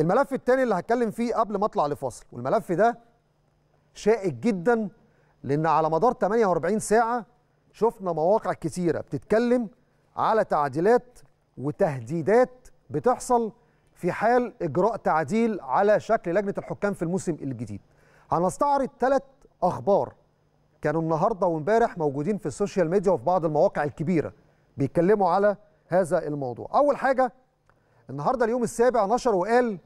الملف الثاني اللي هتكلم فيه قبل ما اطلع لفاصل والملف ده شائك جدا لان على مدار 48 ساعه شفنا مواقع كثيره بتتكلم على تعديلات وتهديدات بتحصل في حال اجراء تعديل على شكل لجنه الحكام في الموسم الجديد هنستعرض ثلاث اخبار كانوا النهارده وامبارح موجودين في السوشيال ميديا وفي بعض المواقع الكبيره بيتكلموا على هذا الموضوع اول حاجه النهارده اليوم السابع نشر وقال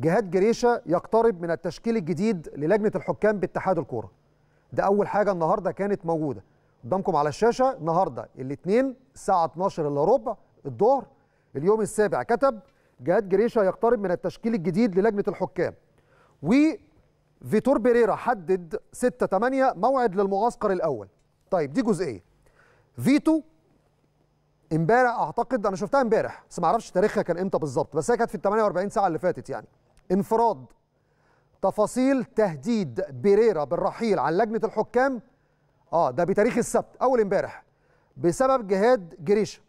جهاد جريشه يقترب من التشكيل الجديد للجنه الحكام باتحاد الكوره ده اول حاجه النهارده كانت موجوده قدامكم على الشاشه النهارده الاثنين الساعه 12 الا ربع الظهر اليوم السابع كتب جهاد جريشه يقترب من التشكيل الجديد للجنه الحكام وفيتور بيريرا حدد 6 8 موعد للمعسكر الاول طيب دي جزئيه فيتو امبارح اعتقد انا شفتها امبارح بس ما اعرفش تاريخها كان امتى بالظبط بس هي كانت في ال 48 ساعه اللي فاتت يعني انفراد تفاصيل تهديد بيريرا بالرحيل عن لجنه الحكام اه ده بتاريخ السبت اول امبارح بسبب جهاد جريشه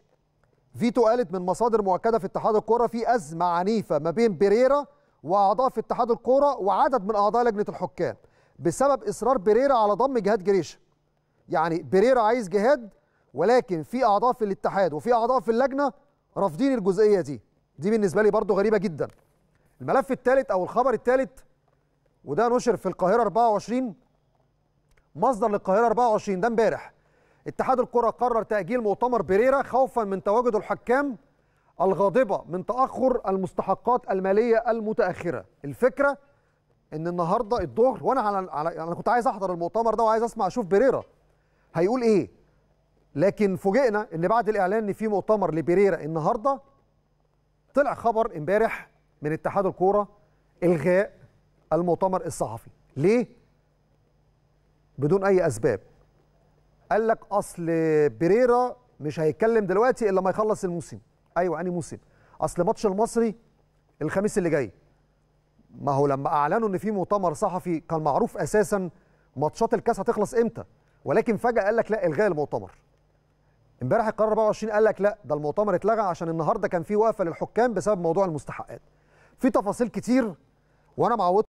فيتو قالت من مصادر مؤكده في اتحاد الكوره في ازمه عنيفه ما بين بيريرا واعضاء في اتحاد الكوره وعدد من اعضاء لجنه الحكام بسبب اصرار بيريرا على ضم جهاد جريشه يعني بيريرا عايز جهاد ولكن في اعضاء في الاتحاد وفي اعضاء في اللجنه رافضين الجزئيه دي دي بالنسبه لي برضو غريبه جدا الملف الثالث او الخبر الثالث وده نشر في القاهره 24 مصدر للقاهره 24 ده امبارح اتحاد الكره قرر تاجيل مؤتمر بريرا خوفا من تواجد الحكام الغاضبه من تاخر المستحقات الماليه المتاخره الفكره ان النهارده الظهر وانا على, على انا كنت عايز احضر المؤتمر ده وعايز اسمع اشوف بريرا هيقول ايه لكن فوجئنا ان بعد الاعلان ان في مؤتمر لبريرا النهارده طلع خبر امبارح من اتحاد الكوره الغاء المؤتمر الصحفي ليه بدون اي اسباب قال لك اصل بريرا مش هيتكلم دلوقتي الا ما يخلص الموسم ايوه اني موسم اصل ماتش المصري الخميس اللي جاي ما هو لما اعلنوا ان في مؤتمر صحفي كان معروف اساسا ماتشات الكاس هتخلص امتى ولكن فجاه قال لك لا الغاء المؤتمر امبارح القرار 24 قال لك لا ده المؤتمر اتلغى عشان النهارده كان في وقفه للحكام بسبب موضوع المستحقات في تفاصيل كتير وانا معوض